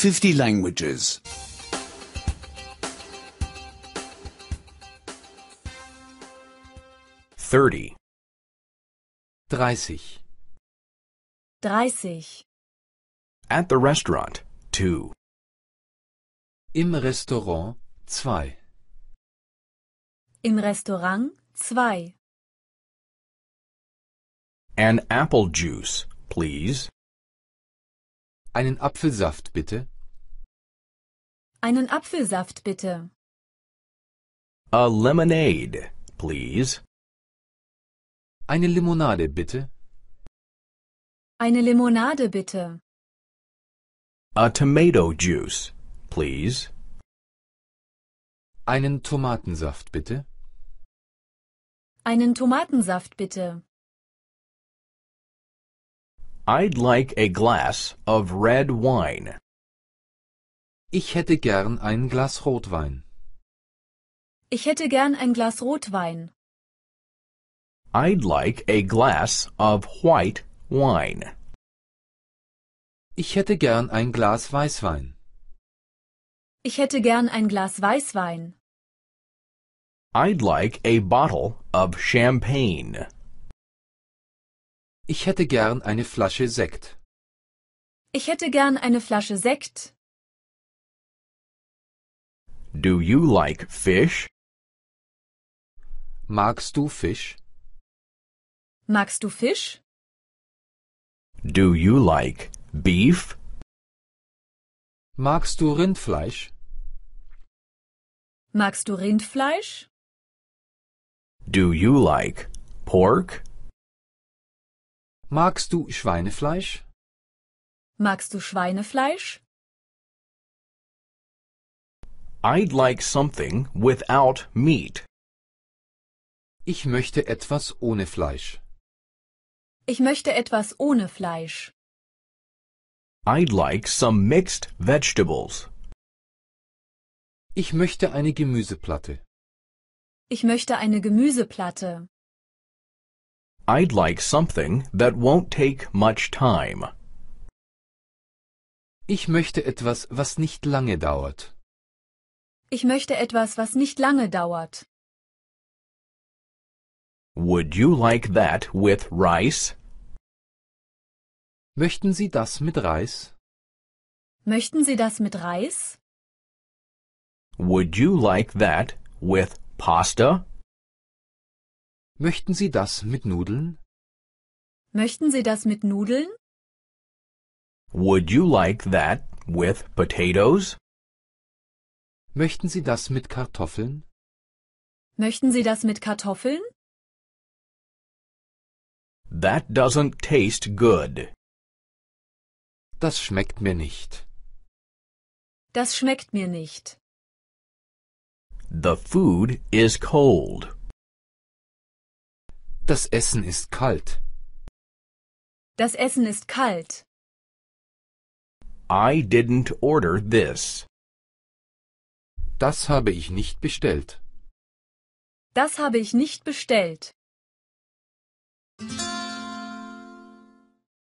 50 languages. 30. Dreißig. Dreißig. At the restaurant, 2. Im Restaurant, zwei. Im Restaurant, zwei. An apple juice, please. Einen Apfelsaft bitte. Einen Apfelsaft bitte. A lemonade, please. Eine Limonade bitte. Eine Limonade bitte. A tomato juice, please. Einen Tomatensaft bitte. Einen Tomatensaft bitte. I'd like a glass of red wine. Ich hätte gern ein Glas Rotwein. Ich hätte gern ein Glas Rotwein. I'd like a glass of white wine. Ich hätte gern ein Glas Weißwein. Ich hätte gern ein Glas Weißwein. I'd like a bottle of champagne. Ich hätte gern eine Flasche Sekt. Ich hätte gern eine Flasche Sekt. Do you like fish? Magst du Fisch? Magst du Fisch? Do you like beef? Magst du Rindfleisch? Magst du Rindfleisch? Do you like pork? Magst du Schweinefleisch? Magst du Schweinefleisch? I'd like something without meat. Ich möchte etwas ohne Fleisch. Ich möchte etwas ohne Fleisch. I'd like some mixed vegetables. Ich möchte eine Gemüseplatte. Ich möchte eine Gemüseplatte. I'd like something that won't take much time. Ich möchte etwas, was nicht lange dauert. Ich möchte etwas, was nicht lange dauert. Would you like that with rice? Möchten Sie das mit Reis? Möchten Sie das mit Reis? Would you like that with pasta? Möchten Sie das mit Nudeln? Möchten Sie das mit Nudeln? Would you like that with potatoes? Möchten Sie das mit Kartoffeln? Möchten Sie das mit Kartoffeln? That doesn't taste good. Das schmeckt mir nicht. Das schmeckt mir nicht. The food is cold. Das Essen ist kalt. Das Essen ist kalt. I didn't order this. Das habe ich nicht bestellt. Das habe ich nicht bestellt.